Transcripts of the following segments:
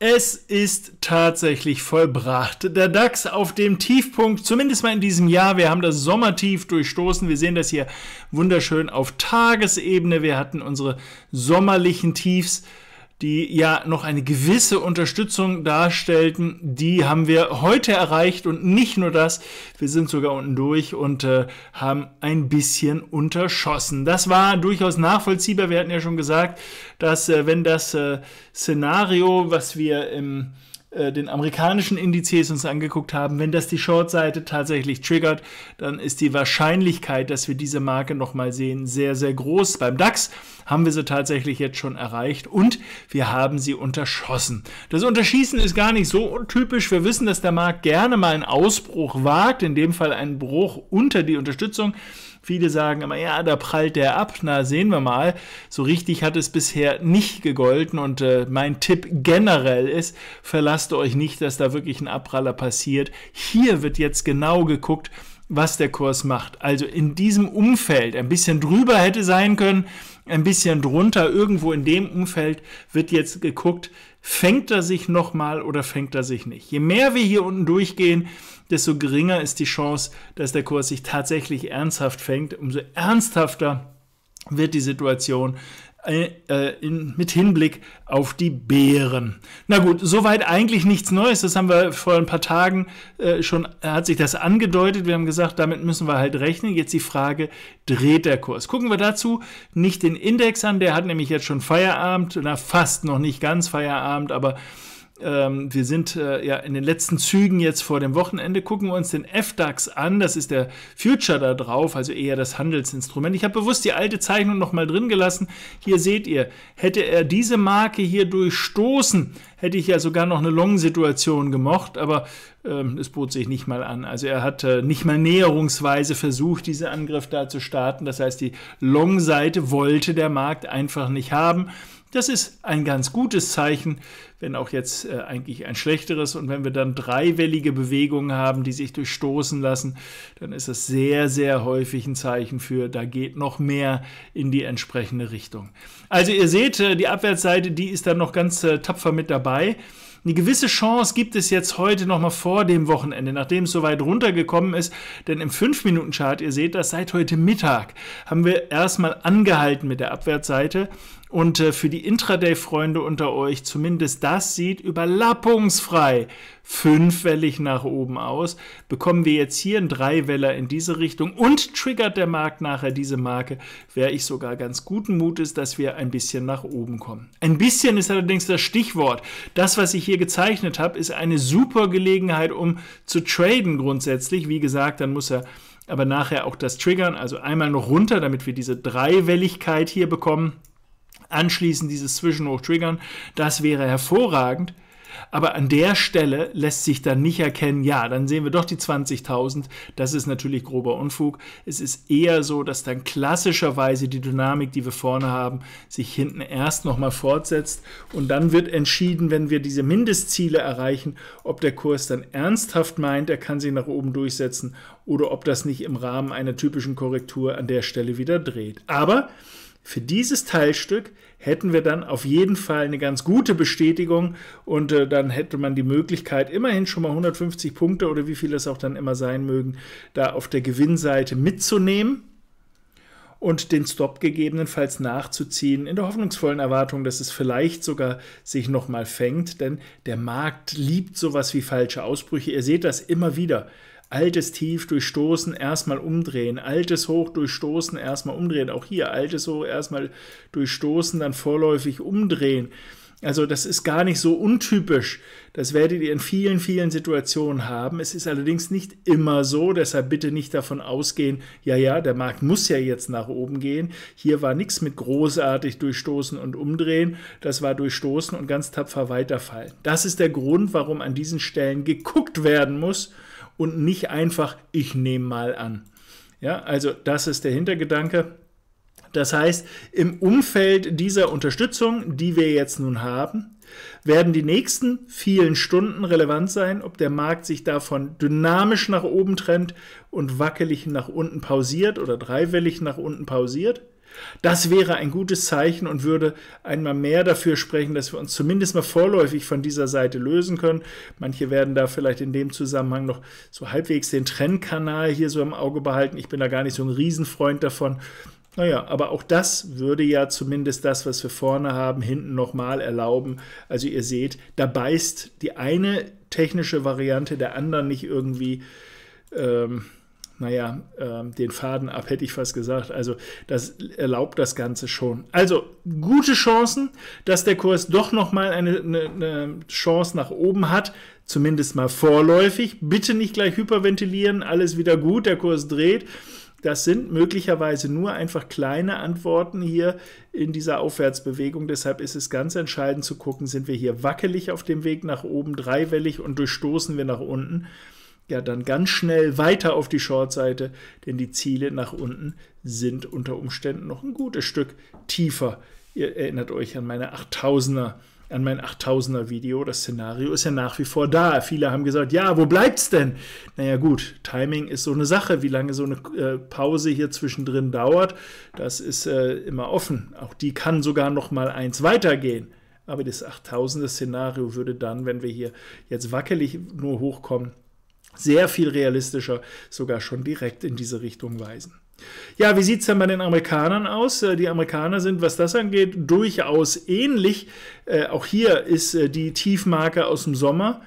Es ist tatsächlich vollbracht. Der DAX auf dem Tiefpunkt, zumindest mal in diesem Jahr. Wir haben das Sommertief durchstoßen. Wir sehen das hier wunderschön auf Tagesebene. Wir hatten unsere sommerlichen Tiefs die ja noch eine gewisse Unterstützung darstellten, die haben wir heute erreicht und nicht nur das, wir sind sogar unten durch und äh, haben ein bisschen unterschossen. Das war durchaus nachvollziehbar. Wir hatten ja schon gesagt, dass äh, wenn das äh, Szenario, was wir im äh, den amerikanischen Indizes uns angeguckt haben, wenn das die Shortseite tatsächlich triggert, dann ist die Wahrscheinlichkeit, dass wir diese Marke nochmal sehen, sehr, sehr groß. Beim DAX haben wir sie tatsächlich jetzt schon erreicht und wir haben sie unterschossen. Das Unterschießen ist gar nicht so untypisch. Wir wissen, dass der Markt gerne mal einen Ausbruch wagt, in dem Fall einen Bruch unter die Unterstützung. Viele sagen immer, ja, da prallt der ab. Na, sehen wir mal. So richtig hat es bisher nicht gegolten. Und äh, mein Tipp generell ist, verlasst euch nicht, dass da wirklich ein Abpraller passiert. Hier wird jetzt genau geguckt, was der Kurs macht. Also in diesem Umfeld, ein bisschen drüber hätte sein können, ein bisschen drunter, irgendwo in dem Umfeld wird jetzt geguckt, fängt er sich nochmal oder fängt er sich nicht. Je mehr wir hier unten durchgehen, desto geringer ist die Chance, dass der Kurs sich tatsächlich ernsthaft fängt. Umso ernsthafter wird die Situation, äh, äh, in, mit Hinblick auf die Bären. Na gut, soweit eigentlich nichts Neues. Das haben wir vor ein paar Tagen äh, schon, äh, hat sich das angedeutet. Wir haben gesagt, damit müssen wir halt rechnen. Jetzt die Frage, dreht der Kurs? Gucken wir dazu nicht den Index an. Der hat nämlich jetzt schon Feierabend, na fast noch nicht ganz Feierabend, aber ähm, wir sind äh, ja in den letzten Zügen jetzt vor dem Wochenende, gucken wir uns den FDAX an. Das ist der Future da drauf, also eher das Handelsinstrument. Ich habe bewusst die alte Zeichnung nochmal drin gelassen. Hier seht ihr, hätte er diese Marke hier durchstoßen, hätte ich ja sogar noch eine Long-Situation gemocht, aber ähm, es bot sich nicht mal an. Also er hat äh, nicht mal näherungsweise versucht, diesen Angriff da zu starten. Das heißt, die Long-Seite wollte der Markt einfach nicht haben. Das ist ein ganz gutes Zeichen, wenn auch jetzt äh, eigentlich ein schlechteres. Und wenn wir dann dreiwellige Bewegungen haben, die sich durchstoßen lassen, dann ist das sehr, sehr häufig ein Zeichen für, da geht noch mehr in die entsprechende Richtung. Also ihr seht, äh, die Abwärtsseite, die ist dann noch ganz äh, tapfer mit dabei. Eine gewisse Chance gibt es jetzt heute nochmal vor dem Wochenende, nachdem es so weit runtergekommen ist. Denn im 5-Minuten-Chart, ihr seht das, seit heute Mittag haben wir erstmal angehalten mit der Abwärtsseite und äh, für die Intraday-Freunde unter euch, zumindest das sieht überlappungsfrei fünfwellig nach oben aus. Bekommen wir jetzt hier einen Dreiweller in diese Richtung und triggert der Markt nachher diese Marke, wäre ich sogar ganz guten Mutes, dass wir ein bisschen nach oben kommen. Ein bisschen ist allerdings das Stichwort. Das, was ich hier gezeichnet habe, ist eine super Gelegenheit, um zu traden grundsätzlich. Wie gesagt, dann muss er aber nachher auch das Triggern, also einmal noch runter, damit wir diese Dreiwelligkeit hier bekommen anschließend dieses Zwischenhoch triggern. Das wäre hervorragend. Aber an der Stelle lässt sich dann nicht erkennen, ja, dann sehen wir doch die 20.000. Das ist natürlich grober Unfug. Es ist eher so, dass dann klassischerweise die Dynamik, die wir vorne haben, sich hinten erst nochmal fortsetzt. Und dann wird entschieden, wenn wir diese Mindestziele erreichen, ob der Kurs dann ernsthaft meint, er kann sich nach oben durchsetzen oder ob das nicht im Rahmen einer typischen Korrektur an der Stelle wieder dreht. Aber für dieses Teilstück hätten wir dann auf jeden Fall eine ganz gute Bestätigung und äh, dann hätte man die Möglichkeit, immerhin schon mal 150 Punkte oder wie viel es auch dann immer sein mögen, da auf der Gewinnseite mitzunehmen und den Stop gegebenenfalls nachzuziehen, in der hoffnungsvollen Erwartung, dass es vielleicht sogar sich nochmal fängt, denn der Markt liebt sowas wie falsche Ausbrüche. Ihr seht das immer wieder altes Tief durchstoßen, erstmal umdrehen, altes Hoch durchstoßen, erstmal umdrehen. Auch hier altes Hoch erstmal durchstoßen, dann vorläufig umdrehen. Also das ist gar nicht so untypisch. Das werdet ihr in vielen, vielen Situationen haben. Es ist allerdings nicht immer so, deshalb bitte nicht davon ausgehen, ja, ja, der Markt muss ja jetzt nach oben gehen. Hier war nichts mit großartig durchstoßen und umdrehen. Das war durchstoßen und ganz tapfer weiterfallen. Das ist der Grund, warum an diesen Stellen geguckt werden muss und nicht einfach, ich nehme mal an. Ja, also das ist der Hintergedanke. Das heißt, im Umfeld dieser Unterstützung, die wir jetzt nun haben, werden die nächsten vielen Stunden relevant sein, ob der Markt sich davon dynamisch nach oben trennt und wackelig nach unten pausiert oder dreiwellig nach unten pausiert das wäre ein gutes Zeichen und würde einmal mehr dafür sprechen, dass wir uns zumindest mal vorläufig von dieser Seite lösen können. Manche werden da vielleicht in dem Zusammenhang noch so halbwegs den Trennkanal hier so im Auge behalten. Ich bin da gar nicht so ein Riesenfreund davon. Naja, aber auch das würde ja zumindest das, was wir vorne haben, hinten nochmal erlauben. Also ihr seht, da beißt die eine technische Variante der anderen nicht irgendwie ähm, naja, ähm, den Faden ab, hätte ich fast gesagt. Also das erlaubt das Ganze schon. Also gute Chancen, dass der Kurs doch nochmal eine, eine, eine Chance nach oben hat, zumindest mal vorläufig. Bitte nicht gleich hyperventilieren, alles wieder gut, der Kurs dreht. Das sind möglicherweise nur einfach kleine Antworten hier in dieser Aufwärtsbewegung. Deshalb ist es ganz entscheidend zu gucken, sind wir hier wackelig auf dem Weg nach oben, dreiwellig und durchstoßen wir nach unten ja dann ganz schnell weiter auf die Shortseite, denn die Ziele nach unten sind unter Umständen noch ein gutes Stück tiefer. Ihr erinnert euch an meine 8000er an mein 8000er Video. Das Szenario ist ja nach wie vor da. Viele haben gesagt, ja, wo bleibt's denn? Naja gut, Timing ist so eine Sache, wie lange so eine äh, Pause hier zwischendrin dauert, das ist äh, immer offen. Auch die kann sogar noch mal eins weitergehen. Aber das 8000er Szenario würde dann, wenn wir hier jetzt wackelig nur hochkommen, sehr viel realistischer sogar schon direkt in diese Richtung weisen. Ja, wie sieht es denn bei den Amerikanern aus? Äh, die Amerikaner sind, was das angeht, durchaus ähnlich. Äh, auch hier ist äh, die Tiefmarke aus dem Sommer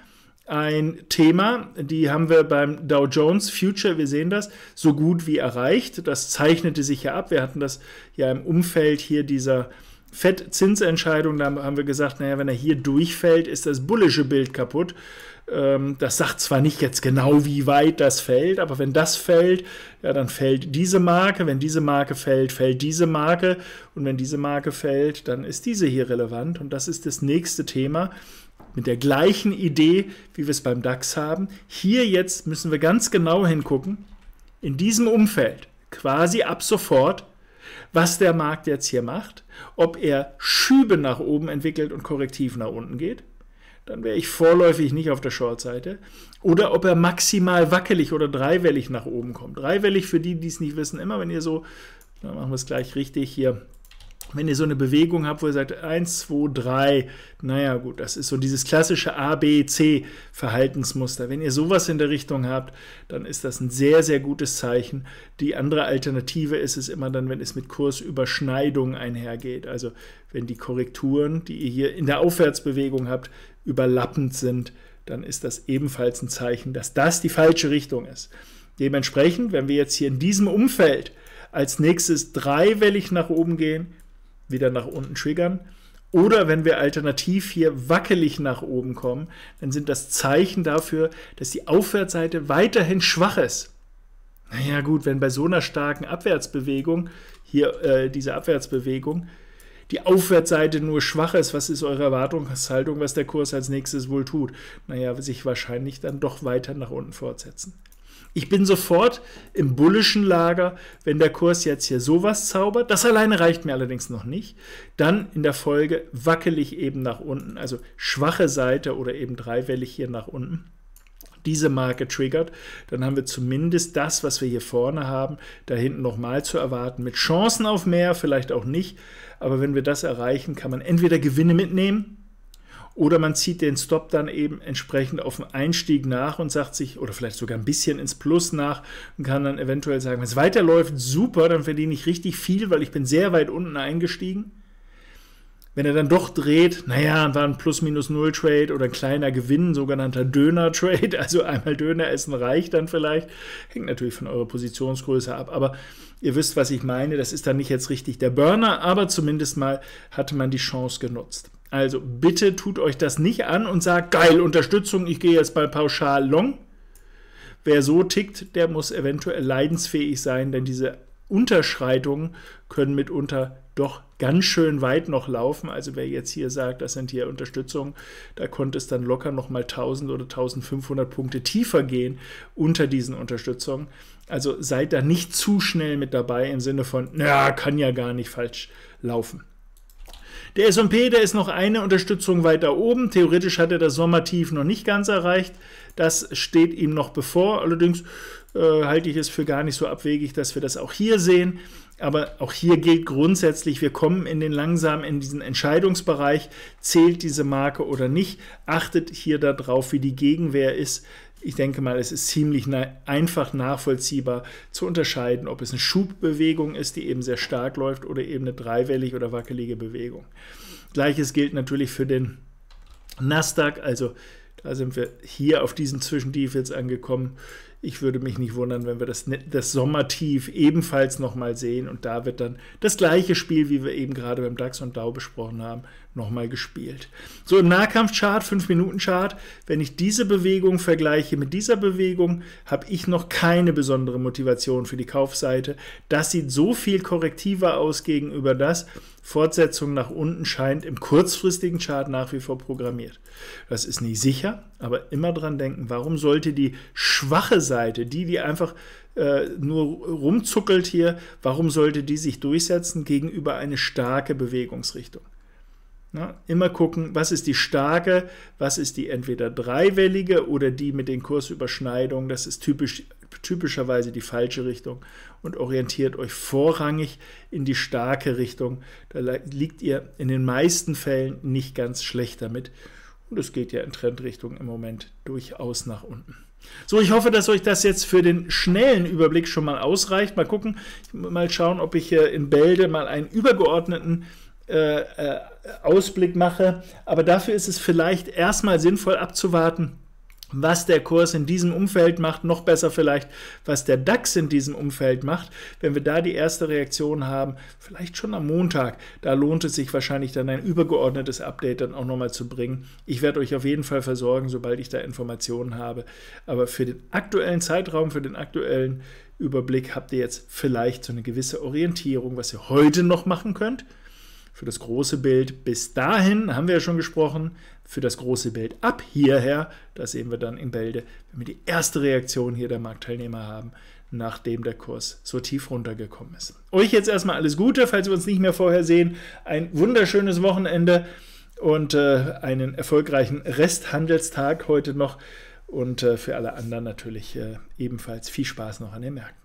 ein Thema. Die haben wir beim Dow Jones Future, wir sehen das, so gut wie erreicht. Das zeichnete sich ja ab. Wir hatten das ja im Umfeld hier dieser Fed-Zinsentscheidung. Da haben wir gesagt, naja, wenn er hier durchfällt, ist das bullische Bild kaputt. Ähm, das sagt zwar nicht jetzt genau, wie weit das fällt, aber wenn das fällt, ja, dann fällt diese Marke. Wenn diese Marke fällt, fällt diese Marke. Und wenn diese Marke fällt, dann ist diese hier relevant. Und das ist das nächste Thema mit der gleichen Idee, wie wir es beim DAX haben. Hier jetzt müssen wir ganz genau hingucken, in diesem Umfeld, quasi ab sofort, was der Markt jetzt hier macht, ob er Schübe nach oben entwickelt und korrektiv nach unten geht dann wäre ich vorläufig nicht auf der Short-Seite. Oder ob er maximal wackelig oder dreiwellig nach oben kommt. Dreiwellig, für die, die es nicht wissen, immer wenn ihr so, dann machen wir es gleich richtig hier, wenn ihr so eine Bewegung habt, wo ihr sagt, 1, 2, 3, naja gut, das ist so dieses klassische abc Verhaltensmuster. Wenn ihr sowas in der Richtung habt, dann ist das ein sehr, sehr gutes Zeichen. Die andere Alternative ist es immer dann, wenn es mit Kursüberschneidung einhergeht. Also wenn die Korrekturen, die ihr hier in der Aufwärtsbewegung habt, überlappend sind, dann ist das ebenfalls ein Zeichen, dass das die falsche Richtung ist. Dementsprechend, wenn wir jetzt hier in diesem Umfeld als nächstes dreiwellig nach oben gehen, wieder nach unten triggern. Oder wenn wir alternativ hier wackelig nach oben kommen, dann sind das Zeichen dafür, dass die Aufwärtsseite weiterhin schwach ist. Naja gut, wenn bei so einer starken Abwärtsbewegung, hier äh, diese Abwärtsbewegung, die Aufwärtsseite nur schwach ist, was ist eure Erwartungshaltung, was der Kurs als nächstes wohl tut? Naja, sich wahrscheinlich dann doch weiter nach unten fortsetzen. Ich bin sofort im bullischen Lager, wenn der Kurs jetzt hier sowas zaubert. Das alleine reicht mir allerdings noch nicht. Dann in der Folge wackel ich eben nach unten, also schwache Seite oder eben dreiwellig hier nach unten diese Marke triggert, dann haben wir zumindest das, was wir hier vorne haben, da hinten nochmal zu erwarten. Mit Chancen auf mehr, vielleicht auch nicht, aber wenn wir das erreichen, kann man entweder Gewinne mitnehmen oder man zieht den Stop dann eben entsprechend auf den Einstieg nach und sagt sich, oder vielleicht sogar ein bisschen ins Plus nach und kann dann eventuell sagen, wenn es weiterläuft, super, dann verdiene ich richtig viel, weil ich bin sehr weit unten eingestiegen. Wenn er dann doch dreht, naja, war ein Plus-Minus-Null-Trade oder ein kleiner Gewinn, sogenannter Döner-Trade, also einmal Döner essen reicht dann vielleicht, hängt natürlich von eurer Positionsgröße ab, aber ihr wisst, was ich meine, das ist dann nicht jetzt richtig der Burner, aber zumindest mal hatte man die Chance genutzt. Also bitte tut euch das nicht an und sagt, geil, Unterstützung, ich gehe jetzt bei pauschal long. Wer so tickt, der muss eventuell leidensfähig sein, denn diese Unterschreitungen können mitunter doch ganz schön weit noch laufen. Also wer jetzt hier sagt, das sind hier Unterstützungen, da konnte es dann locker nochmal 1000 oder 1500 Punkte tiefer gehen unter diesen Unterstützungen. Also seid da nicht zu schnell mit dabei im Sinne von, naja, kann ja gar nicht falsch laufen. Der S&P, der ist noch eine Unterstützung weiter oben. Theoretisch hat er das Sommertief noch nicht ganz erreicht. Das steht ihm noch bevor. Allerdings äh, halte ich es für gar nicht so abwegig, dass wir das auch hier sehen. Aber auch hier gilt grundsätzlich, wir kommen in den langsam in diesen Entscheidungsbereich, zählt diese Marke oder nicht. Achtet hier darauf, wie die Gegenwehr ist ich denke mal, es ist ziemlich na einfach nachvollziehbar zu unterscheiden, ob es eine Schubbewegung ist, die eben sehr stark läuft, oder eben eine dreiwellig oder wackelige Bewegung. Gleiches gilt natürlich für den Nasdaq, also da sind wir hier auf diesen Zwischendief jetzt angekommen. Ich würde mich nicht wundern, wenn wir das, das Sommertief ebenfalls nochmal sehen und da wird dann das gleiche Spiel, wie wir eben gerade beim DAX und DAO besprochen haben, nochmal gespielt. So im Nahkampfchart, 5-Minuten-Chart, wenn ich diese Bewegung vergleiche mit dieser Bewegung, habe ich noch keine besondere Motivation für die Kaufseite. Das sieht so viel korrektiver aus gegenüber das, Fortsetzung nach unten scheint im kurzfristigen Chart nach wie vor programmiert. Das ist nicht sicher, aber immer dran denken, warum sollte die schwache Seite, die, die einfach äh, nur rumzuckelt hier, warum sollte die sich durchsetzen gegenüber eine starke Bewegungsrichtung? Na, immer gucken, was ist die starke, was ist die entweder dreiwellige oder die mit den Kursüberschneidungen. Das ist typisch typischerweise die falsche Richtung und orientiert euch vorrangig in die starke Richtung. Da liegt ihr in den meisten Fällen nicht ganz schlecht damit. Und es geht ja in Trendrichtung im Moment durchaus nach unten. So, ich hoffe, dass euch das jetzt für den schnellen Überblick schon mal ausreicht. Mal gucken, mal schauen, ob ich in Bälde mal einen übergeordneten äh, äh, Ausblick mache. Aber dafür ist es vielleicht erstmal sinnvoll abzuwarten, was der Kurs in diesem Umfeld macht, noch besser vielleicht, was der DAX in diesem Umfeld macht. Wenn wir da die erste Reaktion haben, vielleicht schon am Montag, da lohnt es sich wahrscheinlich dann ein übergeordnetes Update dann auch nochmal zu bringen. Ich werde euch auf jeden Fall versorgen, sobald ich da Informationen habe. Aber für den aktuellen Zeitraum, für den aktuellen Überblick habt ihr jetzt vielleicht so eine gewisse Orientierung, was ihr heute noch machen könnt für das große Bild bis dahin, haben wir ja schon gesprochen, für das große Bild ab hierher, das sehen wir dann in Bälde, wenn wir die erste Reaktion hier der Marktteilnehmer haben, nachdem der Kurs so tief runtergekommen ist. Euch jetzt erstmal alles Gute, falls wir uns nicht mehr vorher sehen, ein wunderschönes Wochenende und äh, einen erfolgreichen Resthandelstag heute noch und äh, für alle anderen natürlich äh, ebenfalls viel Spaß noch an den Märkten.